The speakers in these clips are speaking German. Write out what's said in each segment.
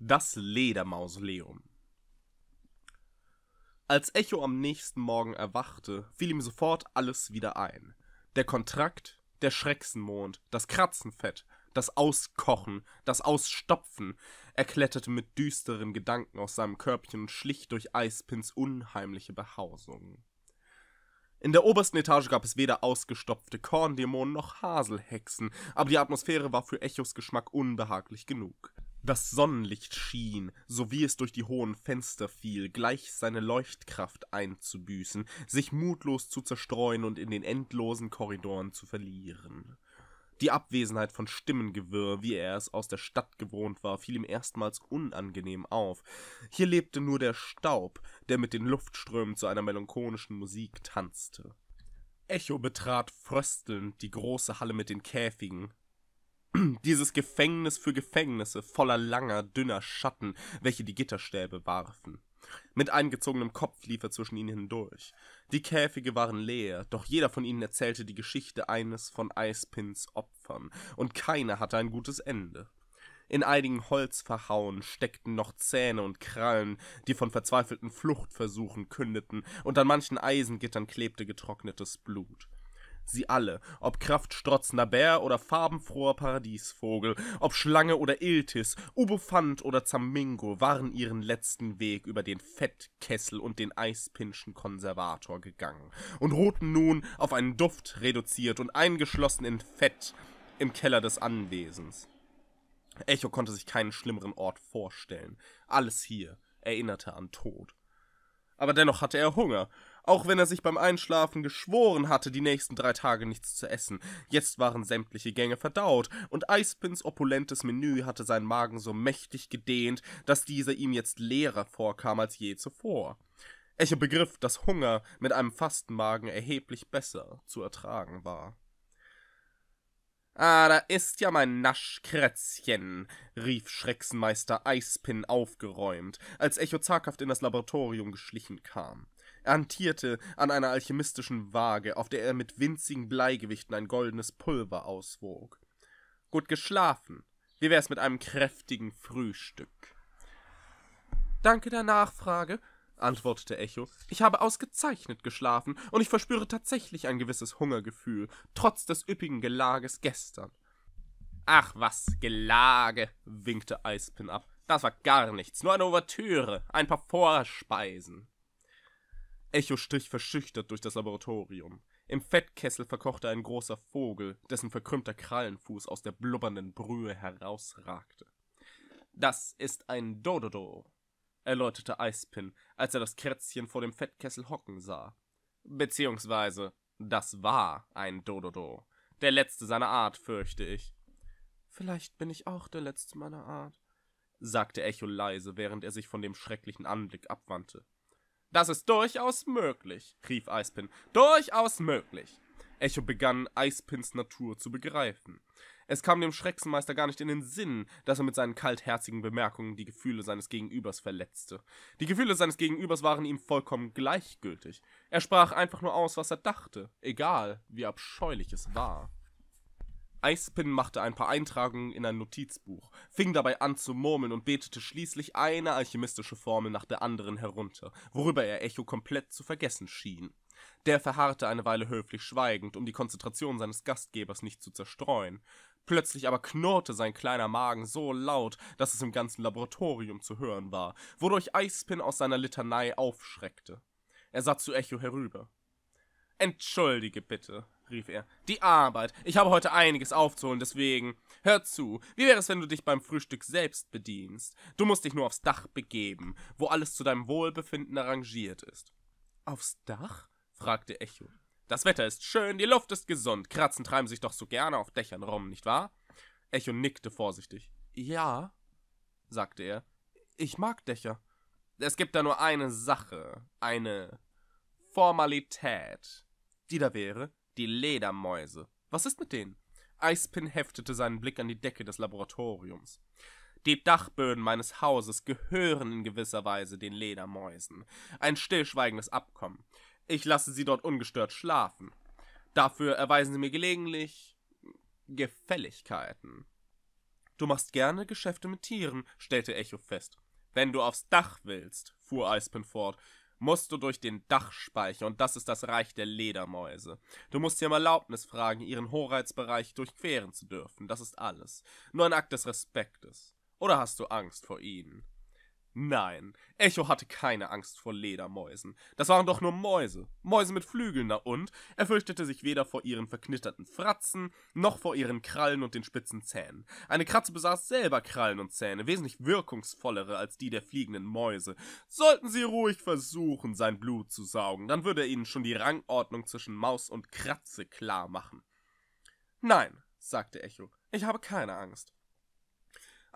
Das Ledermausoleum. Als Echo am nächsten Morgen erwachte, fiel ihm sofort alles wieder ein. Der Kontrakt, der Schrecksenmond, das Kratzenfett, das Auskochen, das Ausstopfen. Er kletterte mit düsteren Gedanken aus seinem Körbchen und schlich durch Eispins unheimliche Behausung. In der obersten Etage gab es weder ausgestopfte Korndämonen noch Haselhexen, aber die Atmosphäre war für Echos Geschmack unbehaglich genug. Das Sonnenlicht schien, so wie es durch die hohen Fenster fiel, gleich seine Leuchtkraft einzubüßen, sich mutlos zu zerstreuen und in den endlosen Korridoren zu verlieren. Die Abwesenheit von Stimmengewirr, wie er es aus der Stadt gewohnt war, fiel ihm erstmals unangenehm auf. Hier lebte nur der Staub, der mit den Luftströmen zu einer melancholischen Musik tanzte. Echo betrat fröstelnd die große Halle mit den Käfigen, dieses Gefängnis für Gefängnisse voller langer, dünner Schatten, welche die Gitterstäbe warfen. Mit eingezogenem Kopf lief er zwischen ihnen hindurch. Die Käfige waren leer, doch jeder von ihnen erzählte die Geschichte eines von Eispins Opfern, und keiner hatte ein gutes Ende. In einigen Holzverhauen steckten noch Zähne und Krallen, die von verzweifelten Fluchtversuchen kündeten, und an manchen Eisengittern klebte getrocknetes Blut sie alle, ob kraftstrotzender Bär oder farbenfroher Paradiesvogel, ob Schlange oder Iltis, Ubufant oder Zamingo, waren ihren letzten Weg über den Fettkessel und den Eispinschen-Konservator gegangen und ruhten nun auf einen Duft reduziert und eingeschlossen in Fett im Keller des Anwesens. Echo konnte sich keinen schlimmeren Ort vorstellen. Alles hier erinnerte an Tod. Aber dennoch hatte er Hunger, auch wenn er sich beim Einschlafen geschworen hatte, die nächsten drei Tage nichts zu essen. Jetzt waren sämtliche Gänge verdaut, und Icepins opulentes Menü hatte seinen Magen so mächtig gedehnt, dass dieser ihm jetzt leerer vorkam als je zuvor. Echo begriff, dass Hunger mit einem Fastenmagen erheblich besser zu ertragen war. Ah, da ist ja mein Naschkrätzchen, rief Schrecksmeister Eispin aufgeräumt, als Echo zaghaft in das Laboratorium geschlichen kam hantierte an einer alchemistischen Waage, auf der er mit winzigen Bleigewichten ein goldenes Pulver auswog. Gut geschlafen. Wie wär's mit einem kräftigen Frühstück? Danke der Nachfrage, antwortete Echo. Ich habe ausgezeichnet geschlafen und ich verspüre tatsächlich ein gewisses Hungergefühl, trotz des üppigen Gelages gestern. Ach was, Gelage, winkte Eispin ab. Das war gar nichts, nur eine Ouvertüre, ein paar Vorspeisen. Echo strich verschüchtert durch das Laboratorium. Im Fettkessel verkochte ein großer Vogel, dessen verkrümmter Krallenfuß aus der blubbernden Brühe herausragte. Das ist ein Dododo, erläuterte Eispin, als er das Kätzchen vor dem Fettkessel hocken sah. Beziehungsweise, das war ein Dododo. Der letzte seiner Art, fürchte ich. Vielleicht bin ich auch der letzte meiner Art, sagte Echo leise, während er sich von dem schrecklichen Anblick abwandte. Das ist durchaus möglich, rief Eispin. Durchaus möglich. Echo begann, Eispins Natur zu begreifen. Es kam dem Schrecksenmeister gar nicht in den Sinn, dass er mit seinen kaltherzigen Bemerkungen die Gefühle seines Gegenübers verletzte. Die Gefühle seines Gegenübers waren ihm vollkommen gleichgültig. Er sprach einfach nur aus, was er dachte, egal wie abscheulich es war. Icepin machte ein paar Eintragungen in ein Notizbuch, fing dabei an zu murmeln und betete schließlich eine alchemistische Formel nach der anderen herunter, worüber er Echo komplett zu vergessen schien. Der verharrte eine Weile höflich schweigend, um die Konzentration seines Gastgebers nicht zu zerstreuen. Plötzlich aber knurrte sein kleiner Magen so laut, dass es im ganzen Laboratorium zu hören war, wodurch Icepin aus seiner Litanei aufschreckte. Er sah zu Echo herüber. Entschuldige bitte, rief er. Die Arbeit. Ich habe heute einiges aufzuholen, deswegen. Hör zu, wie wäre es, wenn du dich beim Frühstück selbst bedienst? Du musst dich nur aufs Dach begeben, wo alles zu deinem Wohlbefinden arrangiert ist. Aufs Dach? fragte Echo. Das Wetter ist schön, die Luft ist gesund. Kratzen treiben sich doch so gerne auf Dächern rum, nicht wahr? Echo nickte vorsichtig. Ja, sagte er. Ich mag Dächer. Es gibt da nur eine Sache, eine Formalität, die da wäre, die Ledermäuse. Was ist mit denen? Icepin heftete seinen Blick an die Decke des Laboratoriums. Die Dachböden meines Hauses gehören in gewisser Weise den Ledermäusen. Ein stillschweigendes Abkommen. Ich lasse sie dort ungestört schlafen. Dafür erweisen sie mir gelegentlich Gefälligkeiten. Du machst gerne Geschäfte mit Tieren, stellte Echo fest. Wenn du aufs Dach willst, fuhr Icepin fort, musst du durch den Dachspeicher und das ist das Reich der Ledermäuse. Du musst sie um Erlaubnis fragen, ihren Hoheitsbereich durchqueren zu dürfen, das ist alles. Nur ein Akt des Respektes. Oder hast du Angst vor ihnen? Nein, Echo hatte keine Angst vor Ledermäusen. Das waren doch nur Mäuse. Mäuse mit Flügeln, na und? Er fürchtete sich weder vor ihren verknitterten Fratzen, noch vor ihren Krallen und den spitzen Zähnen. Eine Kratze besaß selber Krallen und Zähne, wesentlich wirkungsvollere als die der fliegenden Mäuse. Sollten sie ruhig versuchen, sein Blut zu saugen, dann würde er ihnen schon die Rangordnung zwischen Maus und Kratze klar machen. Nein, sagte Echo, ich habe keine Angst.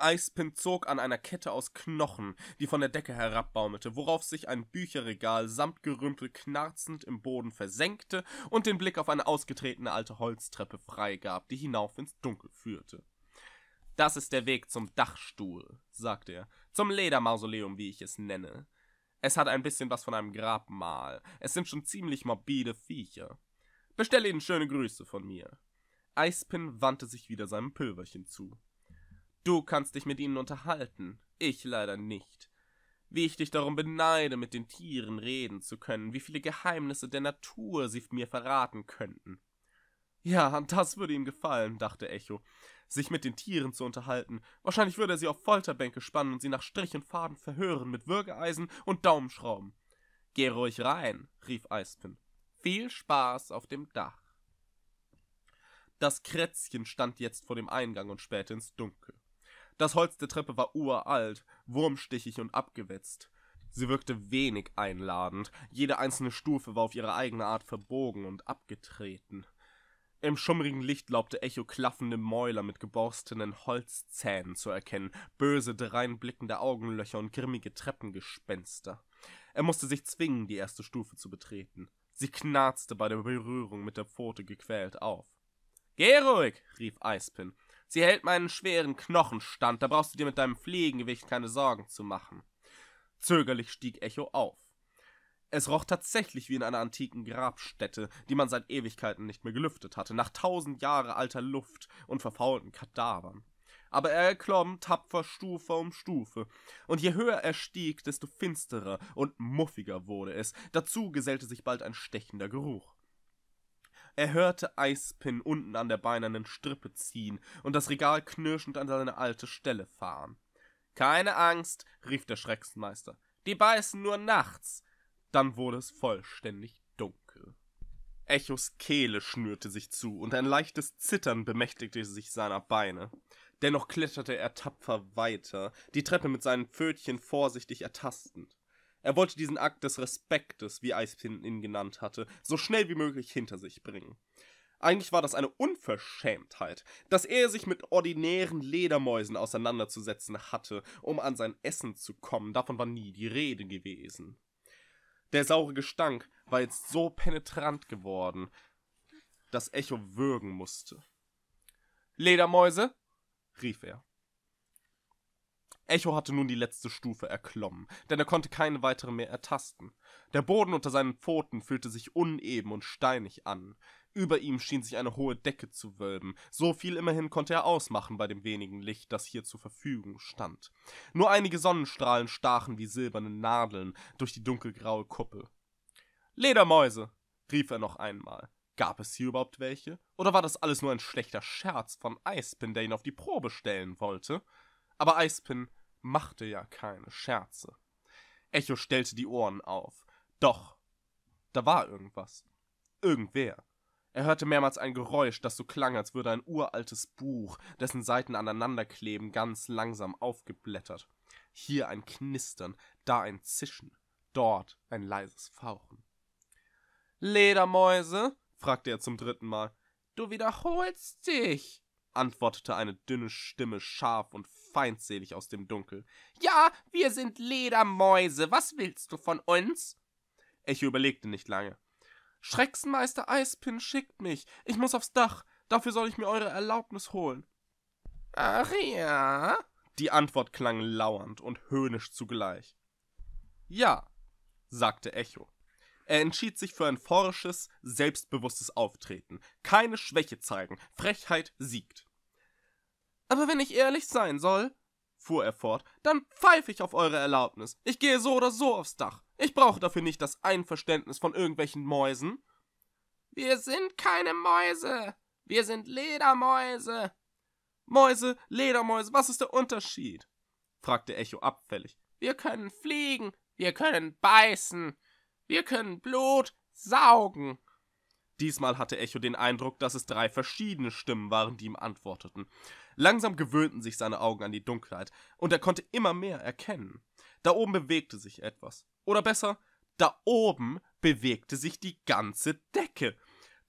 Eispin zog an einer Kette aus Knochen, die von der Decke herabbaumelte, worauf sich ein Bücherregal samt Gerümpel knarzend im Boden versenkte und den Blick auf eine ausgetretene alte Holztreppe freigab, die hinauf ins Dunkel führte. Das ist der Weg zum Dachstuhl, sagte er, zum Ledermausoleum, wie ich es nenne. Es hat ein bisschen was von einem Grabmal. Es sind schon ziemlich morbide Viecher. Bestell Ihnen schöne Grüße von mir. Eispin wandte sich wieder seinem Pülverchen zu. Du kannst dich mit ihnen unterhalten, ich leider nicht. Wie ich dich darum beneide, mit den Tieren reden zu können, wie viele Geheimnisse der Natur sie mir verraten könnten. Ja, das würde ihm gefallen, dachte Echo, sich mit den Tieren zu unterhalten. Wahrscheinlich würde er sie auf Folterbänke spannen und sie nach Strich und Faden verhören mit Würgeeisen und Daumenschrauben. Geh ruhig rein, rief Eispin. Viel Spaß auf dem Dach. Das Krätzchen stand jetzt vor dem Eingang und spähte ins Dunkel. Das Holz der Treppe war uralt, wurmstichig und abgewetzt. Sie wirkte wenig einladend, jede einzelne Stufe war auf ihre eigene Art verbogen und abgetreten. Im schummrigen Licht glaubte Echo klaffende Mäuler mit geborstenen Holzzähnen zu erkennen, böse, dreinblickende Augenlöcher und grimmige Treppengespenster. Er musste sich zwingen, die erste Stufe zu betreten. Sie knarzte bei der Berührung mit der Pfote gequält auf. Geh ruhig, rief Eispin. Sie hält meinen schweren Knochenstand, da brauchst du dir mit deinem Fliegengewicht keine Sorgen zu machen. Zögerlich stieg Echo auf. Es roch tatsächlich wie in einer antiken Grabstätte, die man seit Ewigkeiten nicht mehr gelüftet hatte, nach tausend Jahre alter Luft und verfaulten Kadavern. Aber er erklomm tapfer Stufe um Stufe, und je höher er stieg, desto finsterer und muffiger wurde es, dazu gesellte sich bald ein stechender Geruch. Er hörte Eispin unten an der beinernen Strippe ziehen und das Regal knirschend an seine alte Stelle fahren. Keine Angst, rief der Schrecksmeister. Die beißen nur nachts. Dann wurde es vollständig dunkel. Echos Kehle schnürte sich zu und ein leichtes Zittern bemächtigte sich seiner Beine. Dennoch kletterte er tapfer weiter, die Treppe mit seinen Pfötchen vorsichtig ertastend. Er wollte diesen Akt des Respektes, wie Eispin ihn genannt hatte, so schnell wie möglich hinter sich bringen. Eigentlich war das eine Unverschämtheit, dass er sich mit ordinären Ledermäusen auseinanderzusetzen hatte, um an sein Essen zu kommen, davon war nie die Rede gewesen. Der saure Gestank war jetzt so penetrant geworden, dass Echo würgen musste. Ledermäuse? rief er. Echo hatte nun die letzte Stufe erklommen, denn er konnte keine weitere mehr ertasten. Der Boden unter seinen Pfoten fühlte sich uneben und steinig an. Über ihm schien sich eine hohe Decke zu wölben. So viel immerhin konnte er ausmachen bei dem wenigen Licht, das hier zur Verfügung stand. Nur einige Sonnenstrahlen stachen wie silberne Nadeln durch die dunkelgraue Kuppel. Ledermäuse! rief er noch einmal. Gab es hier überhaupt welche? Oder war das alles nur ein schlechter Scherz von Eispin, der ihn auf die Probe stellen wollte? Aber Eispin machte ja keine Scherze. Echo stellte die Ohren auf. Doch, da war irgendwas. Irgendwer. Er hörte mehrmals ein Geräusch, das so klang, als würde ein uraltes Buch, dessen Seiten aneinanderkleben, ganz langsam aufgeblättert. Hier ein Knistern, da ein Zischen, dort ein leises Fauchen. Ledermäuse? fragte er zum dritten Mal. Du wiederholst dich, antwortete eine dünne Stimme scharf und feindselig aus dem Dunkel. Ja, wir sind Ledermäuse, was willst du von uns? Echo überlegte nicht lange. Schrecksmeister Eispin schickt mich. Ich muss aufs Dach. Dafür soll ich mir eure Erlaubnis holen. Ach ja? Die Antwort klang lauernd und höhnisch zugleich. Ja, sagte Echo. Er entschied sich für ein forsches, selbstbewusstes Auftreten. Keine Schwäche zeigen. Frechheit siegt. Aber wenn ich ehrlich sein soll, fuhr er fort, dann pfeife ich auf eure Erlaubnis. Ich gehe so oder so aufs Dach. Ich brauche dafür nicht das Einverständnis von irgendwelchen Mäusen. Wir sind keine Mäuse. Wir sind Ledermäuse. Mäuse, Ledermäuse, was ist der Unterschied? fragte Echo abfällig. Wir können fliegen, wir können beißen, wir können Blut saugen. Diesmal hatte Echo den Eindruck, dass es drei verschiedene Stimmen waren, die ihm antworteten. Langsam gewöhnten sich seine Augen an die Dunkelheit und er konnte immer mehr erkennen. Da oben bewegte sich etwas. Oder besser, da oben bewegte sich die ganze Decke.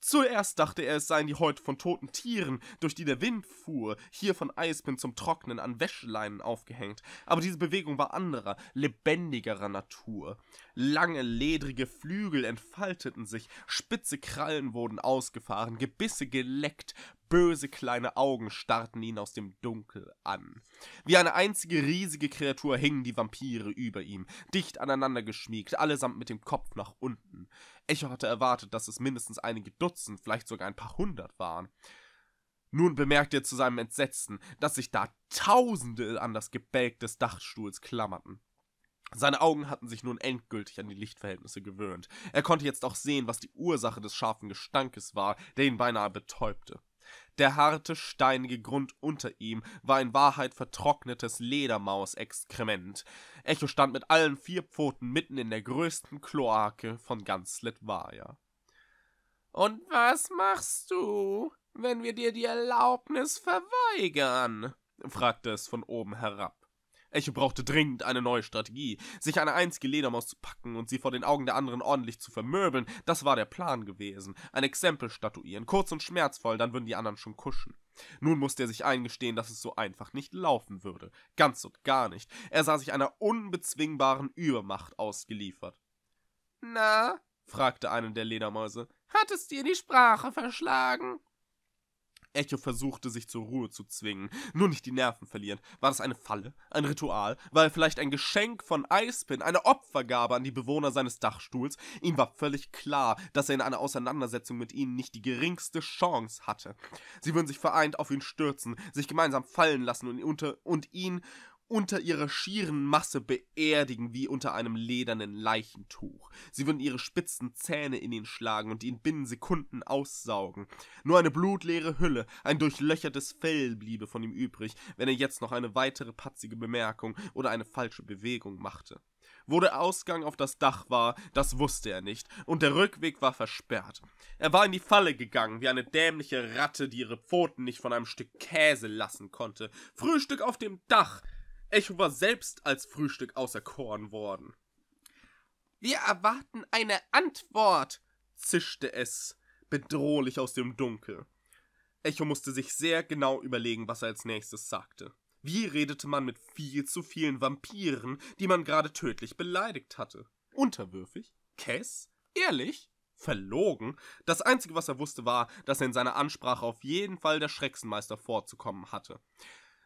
Zuerst dachte er, es seien die Häute von toten Tieren, durch die der Wind fuhr, hier von Eisbin zum Trocknen an Wäscheleinen aufgehängt. Aber diese Bewegung war anderer, lebendigerer Natur. Lange, ledrige Flügel entfalteten sich, spitze Krallen wurden ausgefahren, Gebisse geleckt, böse kleine Augen starrten ihn aus dem Dunkel an. Wie eine einzige riesige Kreatur hingen die Vampire über ihm, dicht aneinander geschmiegt, allesamt mit dem Kopf nach unten. Echo hatte erwartet, dass es mindestens einige Dutzend, vielleicht sogar ein paar hundert waren. Nun bemerkte er zu seinem Entsetzen, dass sich da Tausende an das Gebälk des Dachstuhls klammerten. Seine Augen hatten sich nun endgültig an die Lichtverhältnisse gewöhnt. Er konnte jetzt auch sehen, was die Ursache des scharfen Gestankes war, der ihn beinahe betäubte. Der harte, steinige Grund unter ihm war in Wahrheit vertrocknetes Ledermausexkrement. Echo stand mit allen vier Pfoten mitten in der größten Kloake von ganz Litvaja. Und was machst du, wenn wir dir die Erlaubnis verweigern? fragte es von oben herab. Echo brauchte dringend eine neue Strategie. Sich eine einzige Ledermaus zu packen und sie vor den Augen der anderen ordentlich zu vermöbeln, das war der Plan gewesen. Ein Exempel statuieren, kurz und schmerzvoll, dann würden die anderen schon kuschen. Nun musste er sich eingestehen, dass es so einfach nicht laufen würde. Ganz und gar nicht. Er sah sich einer unbezwingbaren Übermacht ausgeliefert. Na? fragte eine der Ledermäuse. Hat es dir die Sprache verschlagen? Echo versuchte, sich zur Ruhe zu zwingen, nur nicht die Nerven verlieren. War das eine Falle? Ein Ritual? War er vielleicht ein Geschenk von Icepin? Eine Opfergabe an die Bewohner seines Dachstuhls? Ihm war völlig klar, dass er in einer Auseinandersetzung mit ihnen nicht die geringste Chance hatte. Sie würden sich vereint auf ihn stürzen, sich gemeinsam fallen lassen und, unter, und ihn unter ihrer schieren Masse beerdigen wie unter einem ledernen Leichentuch. Sie würden ihre spitzen Zähne in ihn schlagen und ihn binnen Sekunden aussaugen. Nur eine blutleere Hülle, ein durchlöchertes Fell bliebe von ihm übrig, wenn er jetzt noch eine weitere patzige Bemerkung oder eine falsche Bewegung machte. Wo der Ausgang auf das Dach war, das wusste er nicht, und der Rückweg war versperrt. Er war in die Falle gegangen, wie eine dämliche Ratte, die ihre Pfoten nicht von einem Stück Käse lassen konnte. Frühstück auf dem Dach. Echo war selbst als Frühstück auserkoren worden. Wir erwarten eine Antwort, zischte es bedrohlich aus dem Dunkel. Echo musste sich sehr genau überlegen, was er als nächstes sagte. Wie redete man mit viel zu vielen Vampiren, die man gerade tödlich beleidigt hatte? Unterwürfig? Kess? Ehrlich? Verlogen? Das Einzige, was er wusste, war, dass er in seiner Ansprache auf jeden Fall der Schrecksenmeister vorzukommen hatte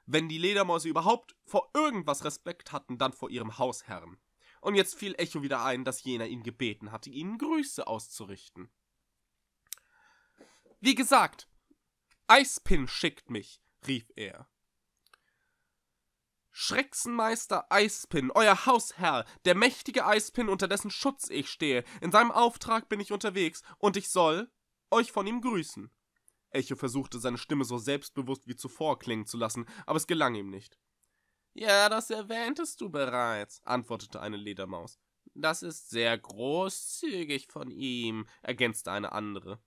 wenn die Ledermäuse überhaupt vor irgendwas Respekt hatten, dann vor ihrem Hausherrn. Und jetzt fiel Echo wieder ein, dass jener ihn gebeten hatte, ihnen Grüße auszurichten. Wie gesagt, Eispin schickt mich, rief er. Schrecksenmeister Eispin, euer Hausherr, der mächtige Eispin, unter dessen Schutz ich stehe, in seinem Auftrag bin ich unterwegs, und ich soll euch von ihm grüßen. Echo versuchte, seine Stimme so selbstbewusst wie zuvor klingen zu lassen, aber es gelang ihm nicht. Ja, das erwähntest du bereits, antwortete eine Ledermaus. Das ist sehr großzügig von ihm, ergänzte eine andere.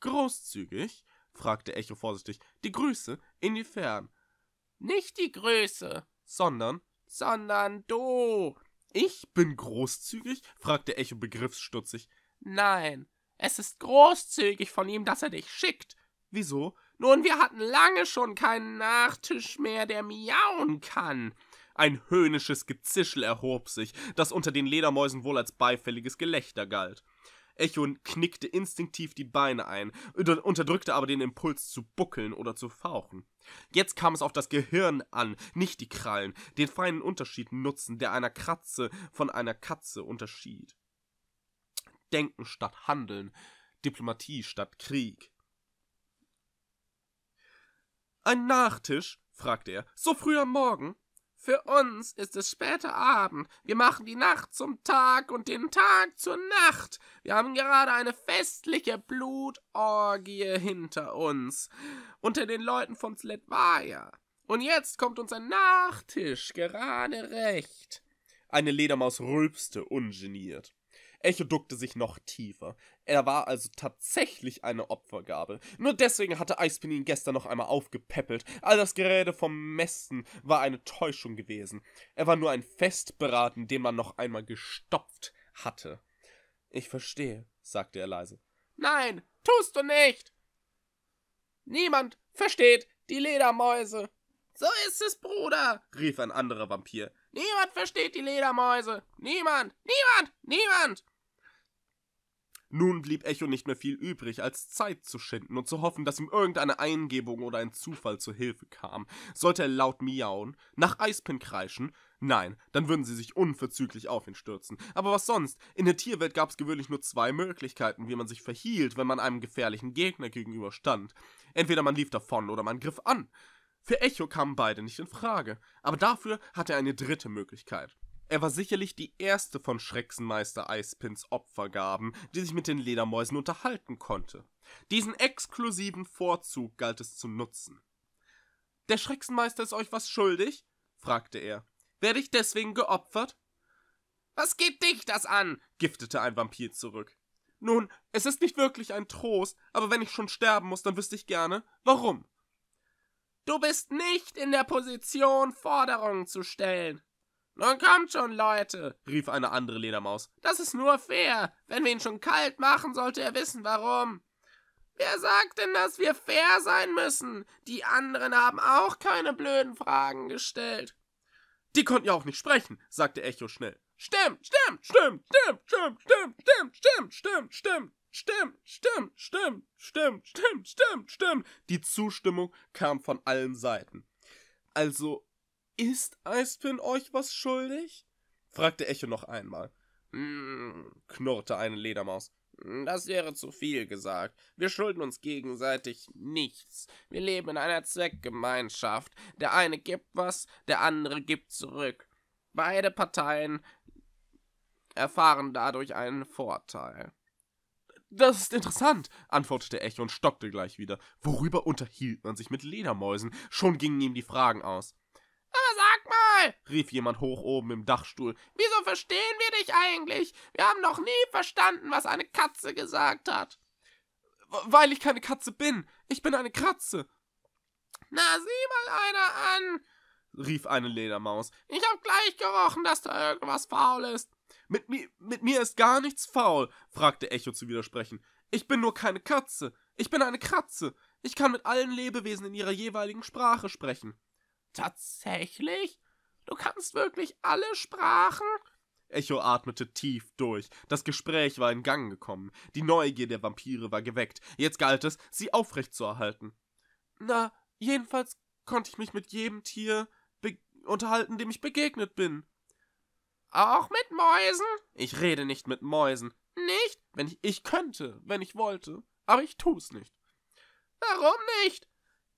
Großzügig? fragte Echo vorsichtig. Die Grüße? Inwiefern? Nicht die Grüße, sondern, sondern du. Ich bin großzügig? fragte Echo begriffsstutzig. Nein, es ist großzügig von ihm, dass er dich schickt. Wieso? Nun, wir hatten lange schon keinen Nachtisch mehr, der miauen kann. Ein höhnisches Gezischel erhob sich, das unter den Ledermäusen wohl als beifälliges Gelächter galt. Echo knickte instinktiv die Beine ein, unterdrückte aber den Impuls zu buckeln oder zu fauchen. Jetzt kam es auf das Gehirn an, nicht die Krallen, den feinen Unterschied nutzen, der einer Kratze von einer Katze unterschied. Denken statt Handeln, Diplomatie statt Krieg. Ein Nachtisch? fragte er. So früh am Morgen? Für uns ist es später Abend. Wir machen die Nacht zum Tag und den Tag zur Nacht. Wir haben gerade eine festliche Blutorgie hinter uns. Unter den Leuten von Sledvaya. Und jetzt kommt unser Nachtisch gerade recht. Eine Ledermaus rülpste ungeniert. Echo duckte sich noch tiefer. Er war also tatsächlich eine Opfergabe. Nur deswegen hatte Eispin ihn gestern noch einmal aufgepäppelt. All das Gerede vom Messen war eine Täuschung gewesen. Er war nur ein Festberaten, den man noch einmal gestopft hatte. Ich verstehe, sagte er leise. Nein, tust du nicht! Niemand versteht die Ledermäuse. So ist es, Bruder, rief ein anderer Vampir. Niemand versteht die Ledermäuse. Niemand, niemand, niemand. Nun blieb Echo nicht mehr viel übrig, als Zeit zu schinden und zu hoffen, dass ihm irgendeine Eingebung oder ein Zufall zu Hilfe kam. Sollte er laut miauen, nach Eispin kreischen, Nein, dann würden sie sich unverzüglich auf ihn stürzen. Aber was sonst? In der Tierwelt gab es gewöhnlich nur zwei Möglichkeiten, wie man sich verhielt, wenn man einem gefährlichen Gegner gegenüberstand. Entweder man lief davon oder man griff an. Für Echo kamen beide nicht in Frage, aber dafür hatte er eine dritte Möglichkeit. Er war sicherlich die erste von Schrecksenmeister Eispins Opfergaben, die sich mit den Ledermäusen unterhalten konnte. Diesen exklusiven Vorzug galt es zu nutzen. Der Schrecksenmeister ist euch was schuldig? fragte er. Werde ich deswegen geopfert? Was geht dich das an? giftete ein Vampir zurück. Nun, es ist nicht wirklich ein Trost, aber wenn ich schon sterben muss, dann wüsste ich gerne, warum. Du bist nicht in der Position, Forderungen zu stellen, nun kommt schon, Leute, rief eine andere Ledermaus. Das ist nur fair. Wenn wir ihn schon kalt machen, sollte er wissen, warum. Wer sagt denn, dass wir fair sein müssen? Die anderen haben auch keine blöden Fragen gestellt. Die konnten ja auch nicht sprechen, sagte Echo schnell. Stimmt, stimmt, stimmt, stimmt, stimmt, stimmt, stimmt, stimmt, stimmt, stimmt. Stimmt, stimmt, stimmt, stimmt, stimmt, stimmt, stimmt. Die Zustimmung kam von allen Seiten. Also ist Eispin euch was schuldig? fragte Echo noch einmal. Hm, knurrte eine Ledermaus. Das wäre zu viel gesagt. Wir schulden uns gegenseitig nichts. Wir leben in einer Zweckgemeinschaft. Der eine gibt was, der andere gibt zurück. Beide Parteien erfahren dadurch einen Vorteil. Das ist interessant, antwortete Echo und stockte gleich wieder. Worüber unterhielt man sich mit Ledermäusen? Schon gingen ihm die Fragen aus. Sag mal, rief jemand hoch oben im Dachstuhl, wieso verstehen wir dich eigentlich? Wir haben noch nie verstanden, was eine Katze gesagt hat. Weil ich keine Katze bin. Ich bin eine Katze. Na, sieh mal einer an, rief eine Ledermaus. Ich hab gleich gerochen, dass da irgendwas faul ist. Mit, mi mit mir ist gar nichts faul, fragte Echo zu widersprechen. Ich bin nur keine Katze. Ich bin eine Katze. Ich kann mit allen Lebewesen in ihrer jeweiligen Sprache sprechen. Tatsächlich? Du kannst wirklich alle Sprachen? Echo atmete tief durch. Das Gespräch war in Gang gekommen. Die Neugier der Vampire war geweckt. Jetzt galt es, sie aufrecht zu erhalten. Na, jedenfalls konnte ich mich mit jedem Tier unterhalten, dem ich begegnet bin. Auch mit Mäusen? Ich rede nicht mit Mäusen. Nicht? Wenn ich, ich könnte, wenn ich wollte. Aber ich tu's nicht. Warum nicht?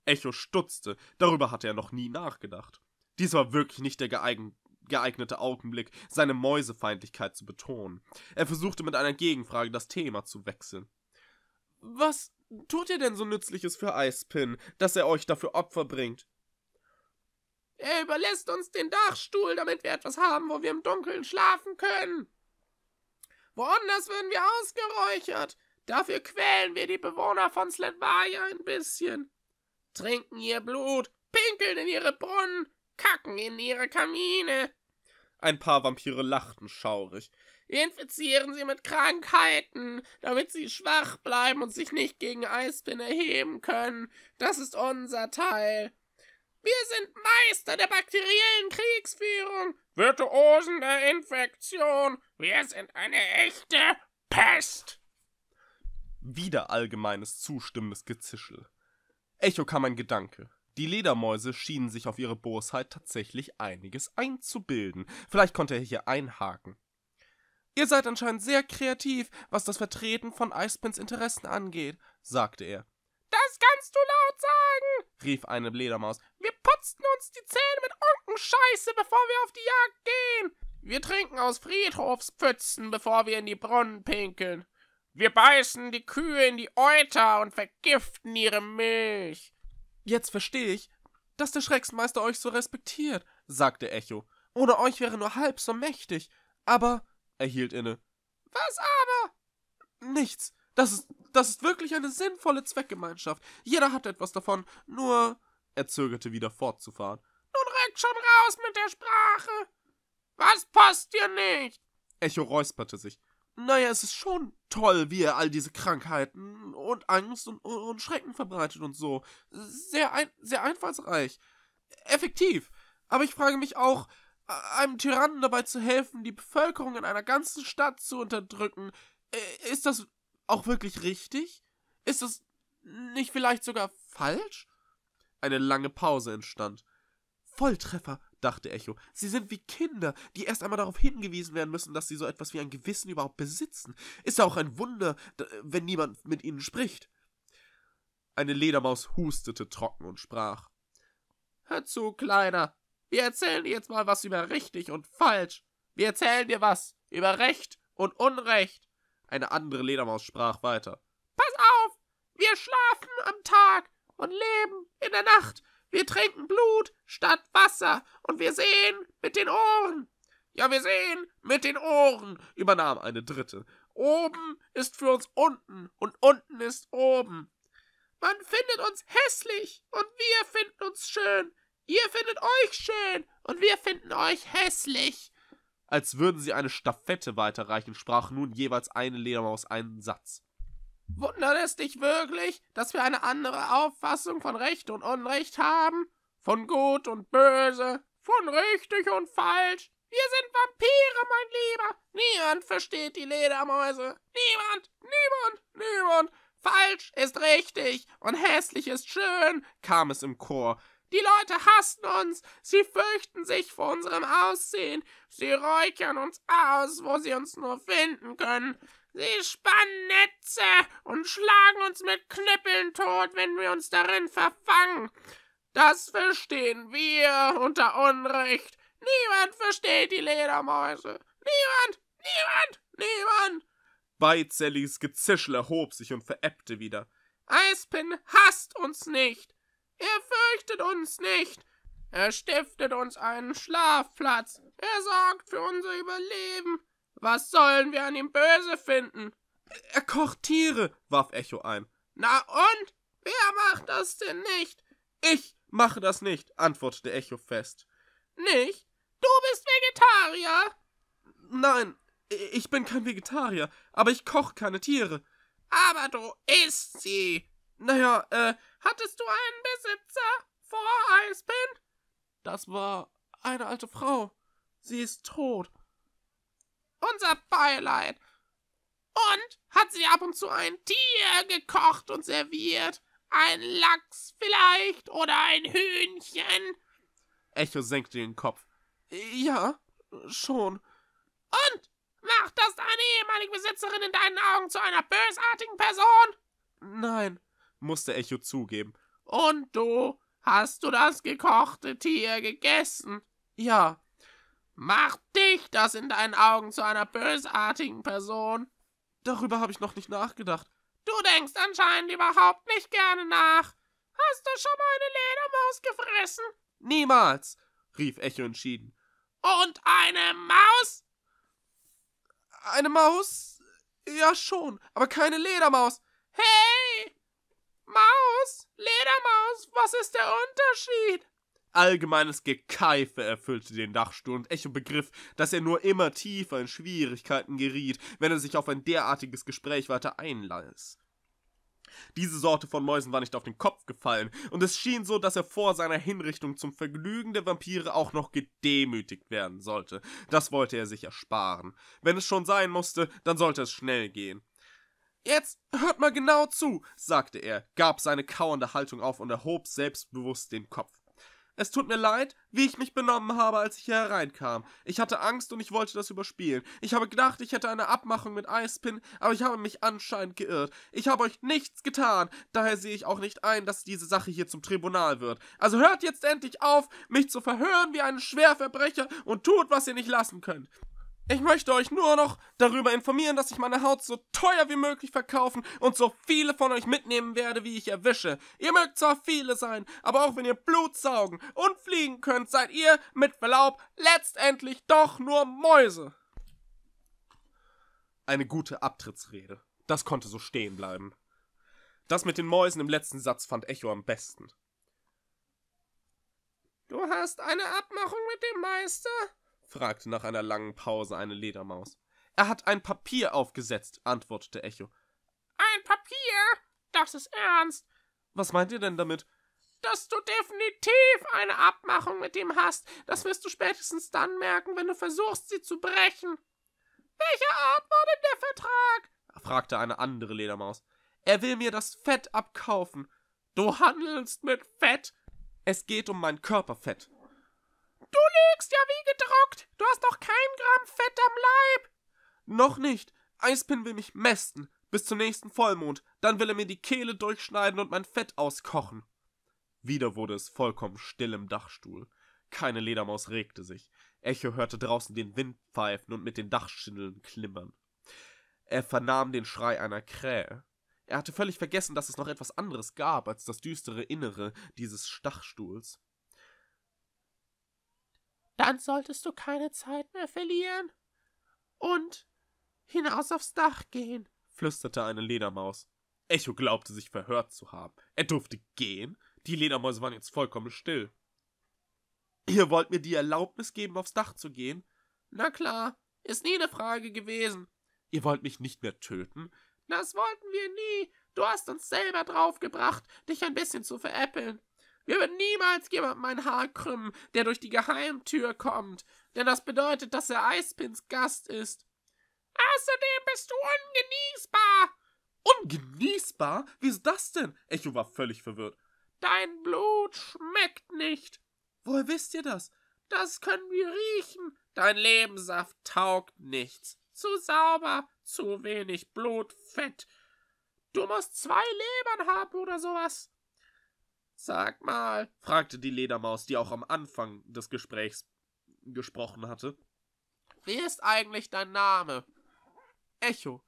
Echo stutzte. Darüber hatte er noch nie nachgedacht. Dies war wirklich nicht der geeign geeignete Augenblick, seine Mäusefeindlichkeit zu betonen. Er versuchte mit einer Gegenfrage das Thema zu wechseln. Was tut ihr denn so nützliches für Eispin, dass er euch dafür Opfer bringt? Er überlässt uns den Dachstuhl, damit wir etwas haben, wo wir im Dunkeln schlafen können. Woanders würden wir ausgeräuchert. Dafür quälen wir die Bewohner von Sledvaya ein bisschen trinken ihr Blut, pinkeln in ihre Brunnen, kacken in ihre Kamine. Ein paar Vampire lachten schaurig. Infizieren sie mit Krankheiten, damit sie schwach bleiben und sich nicht gegen Eisbären erheben können. Das ist unser Teil. Wir sind Meister der bakteriellen Kriegsführung, Virtuosen der Infektion. Wir sind eine echte Pest. Wieder allgemeines zustimmendes Gezischel. Echo kam ein Gedanke. Die Ledermäuse schienen sich auf ihre Bosheit tatsächlich einiges einzubilden. Vielleicht konnte er hier einhaken. Ihr seid anscheinend sehr kreativ, was das Vertreten von Icepins Interessen angeht, sagte er. Das kannst du laut sagen, rief eine Ledermaus. Wir putzten uns die Zähne mit Unkenscheiße, bevor wir auf die Jagd gehen. Wir trinken aus Friedhofspfützen, bevor wir in die Brunnen pinkeln. Wir beißen die Kühe in die Euter und vergiften ihre Milch. Jetzt verstehe ich, dass der Schrecksmeister euch so respektiert, sagte Echo. Ohne euch wäre nur halb so mächtig. Aber, er hielt inne. Was aber? Nichts. Das ist, das ist wirklich eine sinnvolle Zweckgemeinschaft. Jeder hat etwas davon. Nur, er zögerte wieder fortzufahren. Nun rückt schon raus mit der Sprache. Was passt dir nicht? Echo räusperte sich. Naja, es ist schon toll, wie er all diese Krankheiten und Angst und, und Schrecken verbreitet und so. Sehr, ein, sehr einfallsreich. Effektiv. Aber ich frage mich auch, äh, einem Tyrannen dabei zu helfen, die Bevölkerung in einer ganzen Stadt zu unterdrücken, äh, ist das auch wirklich richtig? Ist das nicht vielleicht sogar falsch? Eine lange Pause entstand. Volltreffer, dachte Echo. Sie sind wie Kinder, die erst einmal darauf hingewiesen werden müssen, dass sie so etwas wie ein Gewissen überhaupt besitzen. Ist ja auch ein Wunder, wenn niemand mit ihnen spricht. Eine Ledermaus hustete trocken und sprach. Hör zu, Kleiner. Wir erzählen dir jetzt mal was über richtig und falsch. Wir erzählen dir was über Recht und Unrecht. Eine andere Ledermaus sprach weiter. Pass auf! Wir schlafen am Tag und leben in der Nacht. Wir trinken Blut statt Wasser und wir sehen mit den Ohren. Ja, wir sehen mit den Ohren, übernahm eine dritte. Oben ist für uns unten und unten ist oben. Man findet uns hässlich und wir finden uns schön. Ihr findet euch schön und wir finden euch hässlich. Als würden sie eine Staffette weiterreichen, sprach nun jeweils eine Ledermaus einen Satz. Wundert es dich wirklich, dass wir eine andere Auffassung von Recht und Unrecht haben? Von Gut und Böse? Von richtig und falsch? Wir sind Vampire, mein Lieber! Niemand versteht die Ledermäuse! Niemand! Niemand! Niemand! Falsch ist richtig und hässlich ist schön, kam es im Chor. Die Leute hassen uns, sie fürchten sich vor unserem Aussehen, sie räuchern uns aus, wo sie uns nur finden können. Sie spannen Netze und schlagen uns mit Knüppeln tot, wenn wir uns darin verfangen. Das verstehen wir unter Unrecht. Niemand versteht die Ledermäuse. Niemand, niemand, niemand. Beizellys Gezischel erhob sich und verebbte wieder. Eispin hasst uns nicht. Er fürchtet uns nicht. Er stiftet uns einen Schlafplatz. Er sorgt für unser Überleben. Was sollen wir an ihm böse finden? Er kocht Tiere, warf Echo ein. Na und? Wer macht das denn nicht? Ich mache das nicht, antwortete Echo fest. Nicht? Du bist Vegetarier? Nein, ich bin kein Vegetarier, aber ich koche keine Tiere. Aber du isst sie. Naja, äh, hattest du einen Besitzer vor Eispin? Das war eine alte Frau. Sie ist tot unser Beileid. Und hat sie ab und zu ein Tier gekocht und serviert. Ein Lachs vielleicht oder ein Hühnchen. Echo senkte den Kopf. Ja, schon. Und macht das deine ehemalige Besitzerin in deinen Augen zu einer bösartigen Person? Nein, musste Echo zugeben. Und du hast du das gekochte Tier gegessen? Ja, Mach dich das in deinen Augen zu einer bösartigen Person. Darüber habe ich noch nicht nachgedacht. Du denkst anscheinend überhaupt nicht gerne nach. Hast du schon mal eine Ledermaus gefressen? Niemals, rief Echo entschieden. Und eine Maus? Eine Maus? Ja schon, aber keine Ledermaus. Hey! Maus, Ledermaus, was ist der Unterschied? Allgemeines Gekeife erfüllte den Dachstuhl und Echo begriff, dass er nur immer tiefer in Schwierigkeiten geriet, wenn er sich auf ein derartiges Gespräch weiter einließ. Diese Sorte von Mäusen war nicht auf den Kopf gefallen, und es schien so, dass er vor seiner Hinrichtung zum Vergnügen der Vampire auch noch gedemütigt werden sollte. Das wollte er sich ersparen. Wenn es schon sein musste, dann sollte es schnell gehen. Jetzt hört mal genau zu, sagte er, gab seine kauernde Haltung auf und erhob selbstbewusst den Kopf. Es tut mir leid, wie ich mich benommen habe, als ich hier hereinkam. Ich hatte Angst und ich wollte das überspielen. Ich habe gedacht, ich hätte eine Abmachung mit Eispin, aber ich habe mich anscheinend geirrt. Ich habe euch nichts getan. Daher sehe ich auch nicht ein, dass diese Sache hier zum Tribunal wird. Also hört jetzt endlich auf, mich zu verhören wie einen Schwerverbrecher und tut, was ihr nicht lassen könnt. Ich möchte euch nur noch darüber informieren, dass ich meine Haut so teuer wie möglich verkaufen und so viele von euch mitnehmen werde, wie ich erwische. Ihr mögt zwar viele sein, aber auch wenn ihr Blut saugen und fliegen könnt, seid ihr, mit Verlaub, letztendlich doch nur Mäuse. Eine gute Abtrittsrede. Das konnte so stehen bleiben. Das mit den Mäusen im letzten Satz fand Echo am besten. Du hast eine Abmachung mit dem Meister? fragte nach einer langen Pause eine Ledermaus. Er hat ein Papier aufgesetzt, antwortete Echo. Ein Papier? Das ist ernst. Was meint ihr denn damit? Dass du definitiv eine Abmachung mit ihm hast. Das wirst du spätestens dann merken, wenn du versuchst, sie zu brechen. Welcher Art war denn der Vertrag? fragte eine andere Ledermaus. Er will mir das Fett abkaufen. Du handelst mit Fett. Es geht um mein Körperfett. Du lügst ja wie gedruckt. Du hast doch kein Gramm Fett am Leib. Noch nicht. Eispin will mich mästen. Bis zum nächsten Vollmond. Dann will er mir die Kehle durchschneiden und mein Fett auskochen. Wieder wurde es vollkommen still im Dachstuhl. Keine Ledermaus regte sich. Echo hörte draußen den Wind pfeifen und mit den Dachschindeln klimmern. Er vernahm den Schrei einer Krähe. Er hatte völlig vergessen, dass es noch etwas anderes gab als das düstere Innere dieses Stachstuhls dann solltest du keine Zeit mehr verlieren und hinaus aufs Dach gehen, flüsterte eine Ledermaus. Echo glaubte sich verhört zu haben. Er durfte gehen, die Ledermäuse waren jetzt vollkommen still. Ihr wollt mir die Erlaubnis geben, aufs Dach zu gehen? Na klar, ist nie eine Frage gewesen. Ihr wollt mich nicht mehr töten? Das wollten wir nie. Du hast uns selber draufgebracht, dich ein bisschen zu veräppeln. Wir würden niemals jemandem mein Haar krümmen, der durch die Geheimtür kommt, denn das bedeutet, dass er Eispins Gast ist. Außerdem bist du ungenießbar. Ungenießbar? Wie ist das denn? Echo war völlig verwirrt. Dein Blut schmeckt nicht. Woher wisst ihr das? Das können wir riechen. Dein Lebenssaft taugt nichts. Zu sauber, zu wenig Blutfett. Du musst zwei Lebern haben oder sowas. Sag mal, fragte die Ledermaus, die auch am Anfang des Gesprächs gesprochen hatte. Wie ist eigentlich dein Name? Echo.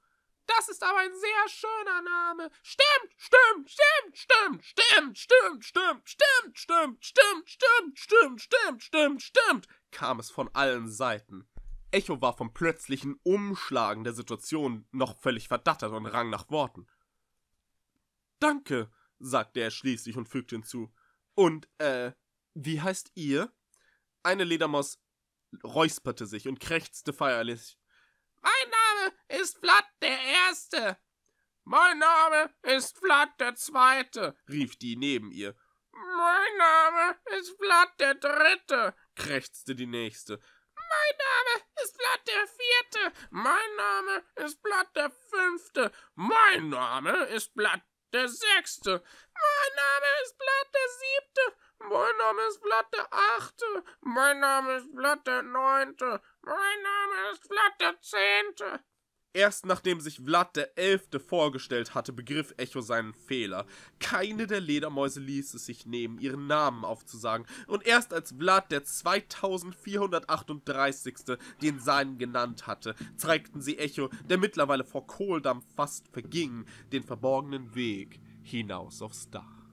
Das ist aber ein sehr schöner Name. Stimmt, stimmt, stimmt, stimmt, stimmt, stimmt, stimmt, stimmt, stimmt, stimmt, stimmt, stimmt, stimmt, stimmt, stimmt, kam es von allen Seiten. Echo war vom plötzlichen Umschlagen der Situation noch völlig verdattert und rang nach Worten. Danke, sagte er schließlich und fügte hinzu. Und, äh, wie heißt ihr? Eine Ledermaus räusperte sich und krächzte feierlich. Mein Name ist Vlad der Erste. Mein Name ist Vlad der Zweite, rief die neben ihr. Mein Name ist Vlad der Dritte, krächzte die nächste. Mein Name ist Vlad der Vierte. Mein Name ist Vlad der Fünfte. Mein Name ist Vlad der Sechste. Mein Name ist Blatt der Siebte. Mein Name ist Blatt der Achte. Mein Name ist Blatt der Neunte. Mein Name ist Blatt der Zehnte. Erst nachdem sich Vlad der Elfte vorgestellt hatte, begriff Echo seinen Fehler. Keine der Ledermäuse ließ es sich nehmen, ihren Namen aufzusagen, und erst als Vlad der 2438. den seinen genannt hatte, zeigten sie Echo, der mittlerweile vor Kohldampf fast verging, den verborgenen Weg hinaus aufs Dach.